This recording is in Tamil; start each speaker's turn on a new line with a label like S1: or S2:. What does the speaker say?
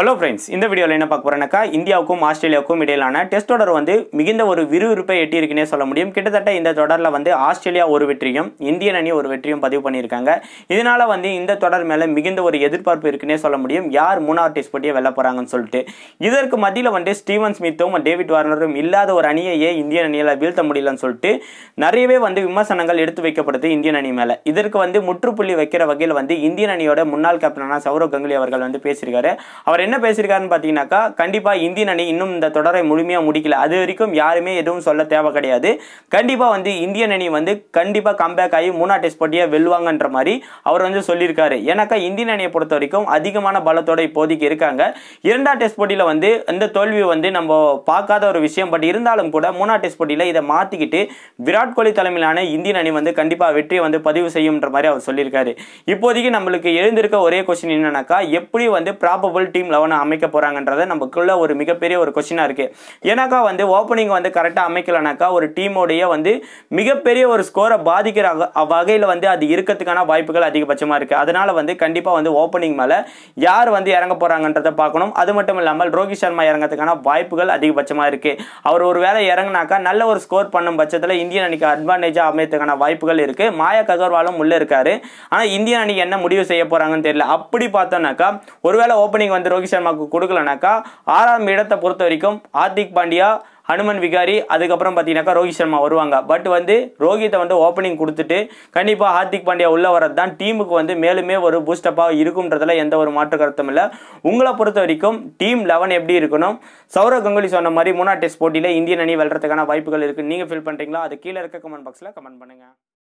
S1: ஹலோ ஃப்ரெண்ட்ஸ் இந்த வீடியோவில் என்ன பார்க்க போகிறேன்னாக்கா இந்தியாவுக்கும் ஆஸ்திரேலியாவுக்கும் இடையிலான டெஸ்ட் தொடர் வந்து மிகுந்த ஒரு விறுவிறுப்பை எட்டியிருக்குன்னே சொல்ல முடியும் கிட்டத்தட்ட இந்த தொடரில் வந்து ஆஸ்திரேலியா ஒரு வெற்றியும் இந்தியன் அணி ஒரு வெற்றியும் பதிவு பண்ணியிருக்காங்க இதனால் வந்து இந்த தொடர் மேலே மிகுந்த ஒரு எதிர்பார்ப்பு இருக்குன்னே சொல்ல முடியும் யார் மூணாவது டெஸ்ட் போட்டியை வெல்ல போகிறாங்கன்னு சொல்லிட்டு இதற்கு மத்தியில் வந்து ஸ்டீவன் ஸ்மித்தும் டேவிட் வார்னரும் இல்லாத ஒரு அணியையே இந்தியன் அணியில் வீழ்த்த முடியலன்னு சொல்லிட்டு நிறையவே வந்து விமர்சனங்கள் எடுத்து வைக்கப்படுது இந்தியன் அணி மேலே இதற்கு வந்து முற்றுப்புள்ளி வைக்கிற வகையில் வந்து இந்தியன் அணியோட முன்னாள் கேப்டனான சௌரவ் கங்குலி அவர்கள் வந்து பேசியிருக்காரு அவர் என்ன பேசியிருக்காருன்னு பார்த்தீங்கன்னாக்கா கண்டிப்பாக இந்தியன் அணி இன்னும் இந்த தொடரை முழுமையாக முடிக்கல அது வரைக்கும் யாருமே எதுவும் சொல்ல தேவை கிடையாது கண்டிப்பாக வந்து இந்தியன் அணி வந்து கண்டிப்பாக கம்பேக் ஆகி மூணா டெஸ்ட் போட்டியை வெல்லுவாங்கன்ற மாதிரி அவர் வந்து சொல்லியிருக்காரு ஏன்னாக்கா இந்தியன் அணியை பொறுத்த வரைக்கும் அதிகமான பலத்தோட இப்போதைக்கு இருக்காங்க இரண்டாம் டெஸ்ட் போட்டியில் வந்து இந்த தோல்வி வந்து நம்ம பார்க்காத ஒரு விஷயம் பட் இருந்தாலும் கூட மூணா டெஸ்ட் போட்டியில் இதை மாற்றிக்கிட்டு விராட் கோலி தலைமையிலான இந்தியன் அணி வந்து கண்டிப்பாக வெற்றியை வந்து பதிவு செய்யும்ன்ற மாதிரி அவர் சொல்லியிருக்காரு இப்போதைக்கு நம்மளுக்கு எழுந்திருக்க ஒரே கொஸ்டின் என்னன்னாக்கா எப்படி வந்து ப்ராபபிள் டீம் லெவனை அமைக்க போகிறாங்கன்றத நமக்குள்ள ஒரு மிகப்பெரிய ஒரு கொஷினாக இருக்குது ஏன்னாக்கா வந்து ஓப்பனிங் வந்து கரெக்டாக அமைக்கலனாக்கா ஒரு டீமோடைய வந்து மிகப்பெரிய ஒரு ஸ்கோரை பாதிக்கிற வகையில் வந்து அது இருக்கிறதுக்கான வாய்ப்புகள் அதிகபட்சமாக இருக்குது அதனால் வந்து கண்டிப்பாக வந்து ஓப்பனிங் மேலே யார் வந்து இறங்க போகிறாங்கன்றதை பார்க்கணும் அது மட்டும் இல்லாமல் ரோஹித் சர்மா இறங்கிறதுக்கான வாய்ப்புகள் அதிகபட்சமாக இருக்குது அவர் ஒரு வேலை இறங்கினாக்கா நல்ல ஒரு ஸ்கோர் பண்ணும் பட்சத்தில் இந்தியன் அணிக்கு அட்வான்டேஜாக அமைத்துக்கான வாய்ப்புகள் இருக்குது மாயா ககர்வாலும் உள்ளே இருக்காரு ஆனால் இந்தியன் அணி என்ன முடிவு செய்ய போகிறாங்கன்னு தெரியல அப்படி பார்த்தோம்னாக்கா ஒருவேளை ஓப்பனிங் வந்து ரோஹித் திலக் சர்மாவுக்கு கொடுக்கலனாக்கா ஆறாம் இடத்தை பொறுத்த வரைக்கும் ஹார்திக் பாண்டியா ஹனுமன் விகாரி அதுக்கப்புறம் பார்த்தீங்கன்னாக்கா ரோஹித் சர்மா வருவாங்க பட் வந்து ரோஹித்தை வந்து ஓப்பனிங் கொடுத்துட்டு கண்டிப்பாக ஹார்திக் பாண்டியா உள்ள வரது தான் டீமுக்கு வந்து மேலுமே ஒரு பூஸ்டப்பாக இருக்குன்றதுல எந்த ஒரு மாற்று கருத்தும் இல்லை உங்களை பொறுத்த வரைக்கும் டீம் லெவன் எப்படி இருக்கணும் சௌரவ் கங்குலி சொன்ன மாதிரி மூணா டெஸ்ட் போட்டியில் இந்தியன் அணி வெல்றதுக்கான வாய்ப்புகள் இருக்குது நீங்கள் ஃபீல் பண்ணுறீங்களா அது கீழே இருக்க கமெண்ட் பாக்ஸில் கமெண்ட் பண்ணுங்கள்